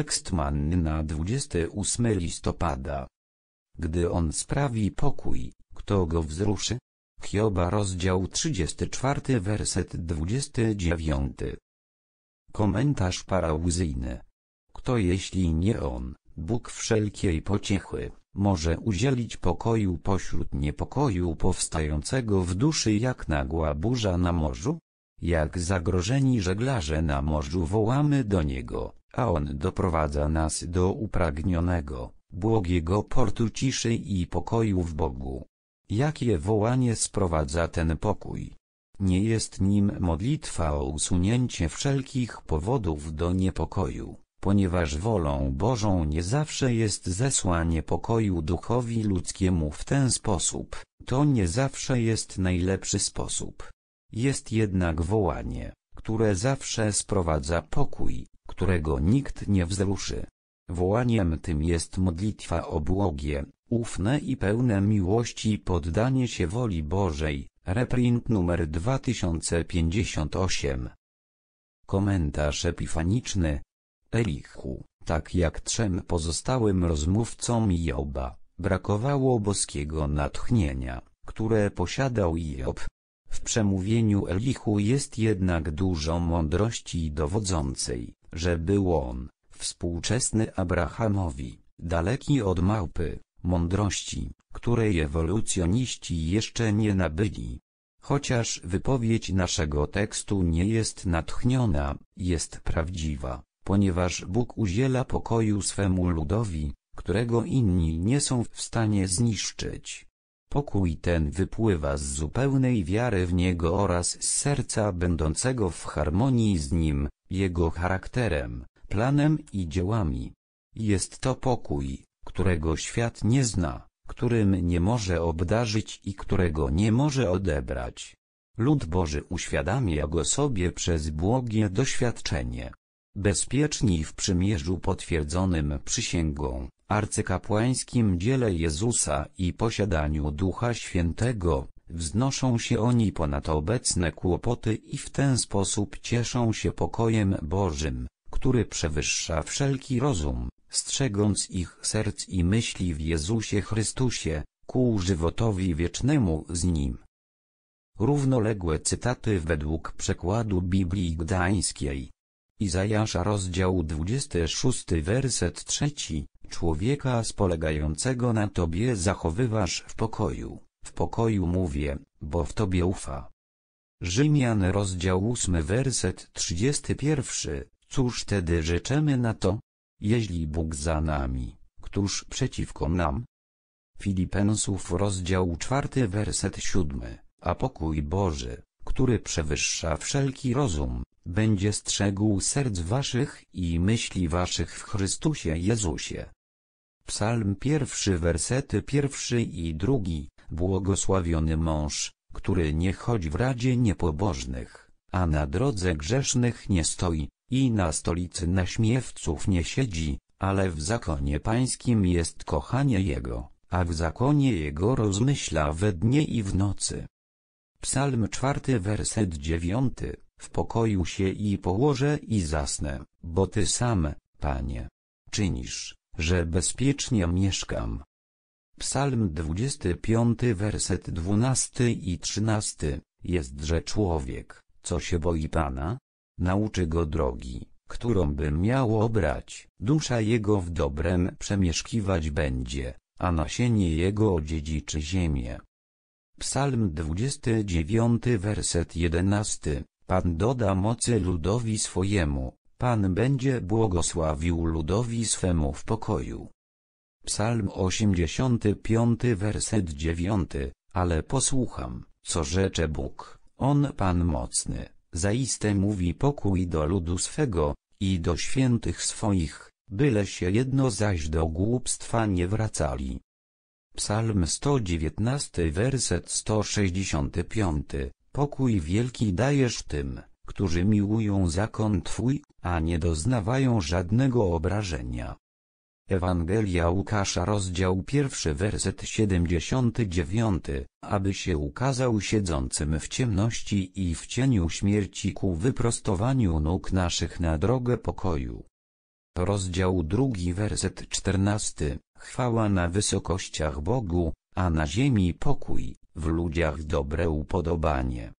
Tekst manny na 28 listopada. Gdy on sprawi pokój, kto go wzruszy? Hioba rozdział 34 werset 29. Komentarz parauzyjny. Kto jeśli nie on, Bóg wszelkiej pociechy, może udzielić pokoju pośród niepokoju powstającego w duszy jak nagła burza na morzu? Jak zagrożeni żeglarze na morzu wołamy do Niego, a on doprowadza nas do upragnionego, błogiego portu ciszy i pokoju w Bogu. Jakie wołanie sprowadza ten pokój? Nie jest nim modlitwa o usunięcie wszelkich powodów do niepokoju, ponieważ wolą Bożą nie zawsze jest zesłanie pokoju duchowi ludzkiemu w ten sposób, to nie zawsze jest najlepszy sposób. Jest jednak wołanie, które zawsze sprowadza pokój, którego nikt nie wzruszy. Wołaniem tym jest modlitwa o błogie, ufne i pełne miłości poddanie się woli Bożej, reprint numer 2058. Komentarz epifaniczny. Elichu, tak jak trzem pozostałym rozmówcom Joba, brakowało boskiego natchnienia, które posiadał Job, w przemówieniu Elichu jest jednak dużo mądrości dowodzącej, że był on, współczesny Abrahamowi, daleki od małpy, mądrości, której ewolucjoniści jeszcze nie nabyli. Chociaż wypowiedź naszego tekstu nie jest natchniona, jest prawdziwa, ponieważ Bóg udziela pokoju swemu ludowi, którego inni nie są w stanie zniszczyć. Pokój ten wypływa z zupełnej wiary w Niego oraz z serca będącego w harmonii z Nim, Jego charakterem, planem i dziełami. Jest to pokój, którego świat nie zna, którym nie może obdarzyć i którego nie może odebrać. Lud Boży uświadamia go sobie przez błogie doświadczenie. Bezpieczni w przymierzu potwierdzonym przysięgą, arcykapłańskim dziele Jezusa i posiadaniu Ducha Świętego, wznoszą się oni ponad obecne kłopoty i w ten sposób cieszą się pokojem Bożym, który przewyższa wszelki rozum, strzegąc ich serc i myśli w Jezusie Chrystusie, ku żywotowi wiecznemu z Nim. Równoległe cytaty według przekładu Biblii Gdańskiej. Izajasza rozdział 26 werset 3 człowieka spolegającego na tobie zachowywasz w pokoju, w pokoju mówię, bo w tobie ufa. Rzymian rozdział 8 werset 31, cóż wtedy rzeczemy na to? Jeśli Bóg za nami, któż przeciwko nam? Filipensów rozdział 4 werset 7, a pokój Boży, który przewyższa wszelki rozum, będzie strzegł serc waszych i myśli waszych w Chrystusie Jezusie. Psalm pierwszy wersety pierwszy i drugi, błogosławiony mąż, który nie chodzi w radzie niepobożnych, a na drodze grzesznych nie stoi, i na stolicy naśmiewców nie siedzi, ale w zakonie pańskim jest kochanie jego, a w zakonie jego rozmyśla we dnie i w nocy. Psalm czwarty werset dziewiąty, w pokoju się i położę i zasnę, bo Ty sam, Panie, czynisz, że bezpiecznie mieszkam. Psalm 25 werset 12 i 13, jest że człowiek, co się boi Pana? Nauczy go drogi, którą by miał obrać, dusza jego w dobrem przemieszkiwać będzie, a nasienie jego odziedziczy ziemię. Psalm 29 werset 11, Pan doda mocy ludowi swojemu, Pan będzie błogosławił ludowi swemu w pokoju. Psalm 85 werset 9, ale posłucham, co rzecze Bóg, On Pan mocny, zaiste mówi pokój do ludu swego, i do świętych swoich, byle się jedno zaś do głupstwa nie wracali. Psalm 119 werset 165, pokój wielki dajesz tym, którzy miłują zakon Twój, a nie doznawają żadnego obrażenia. Ewangelia Łukasza rozdział pierwszy werset 79, aby się ukazał siedzącym w ciemności i w cieniu śmierci ku wyprostowaniu nóg naszych na drogę pokoju. Rozdział drugi werset 14, chwała na wysokościach Bogu, a na ziemi pokój, w ludziach dobre upodobanie.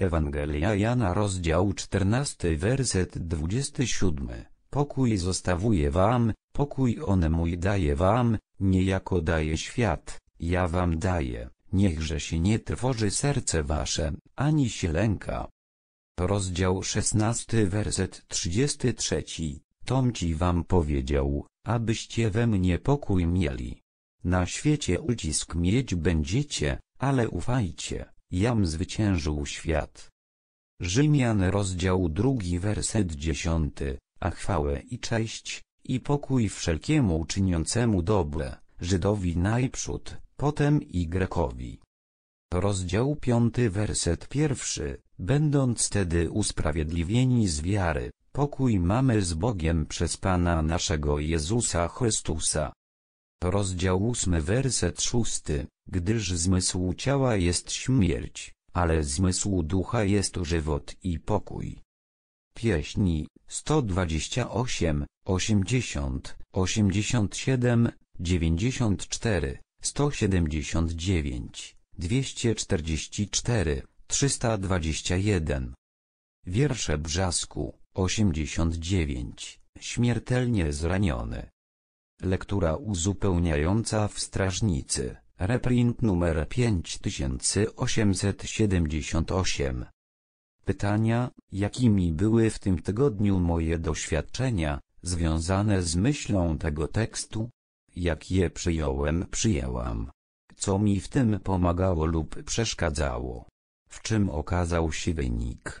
Ewangelia Jana rozdział 14 werset 27. Pokój zostawuję wam, pokój on mój daje wam, nie jako daje świat, ja wam daję, niechże się nie trwoży serce wasze, ani się lęka. Rozdział 16 werset 33. Tom ci wam powiedział, abyście we mnie pokój mieli. Na świecie ucisk mieć będziecie, ale ufajcie, Jam zwyciężył świat. Rzymian rozdział drugi werset dziesiąty, a chwałę i cześć, i pokój wszelkiemu czyniącemu dobre, Żydowi najprzód, potem i Grekowi. Rozdział piąty werset pierwszy, będąc tedy usprawiedliwieni z wiary, pokój mamy z Bogiem przez Pana naszego Jezusa Chrystusa. Rozdział ósmy werset szósty, gdyż zmysł ciała jest śmierć, ale zmysł ducha jest żywot i pokój. Pieśni 128, 80, 87, 94, 179, 244, 321. Wiersze Brzasku 89, śmiertelnie zraniony. Lektura uzupełniająca w strażnicy. Reprint numer 5878. Pytania, jakimi były w tym tygodniu moje doświadczenia, związane z myślą tego tekstu? Jak je przyjąłem przyjęłam? Co mi w tym pomagało lub przeszkadzało? W czym okazał się wynik?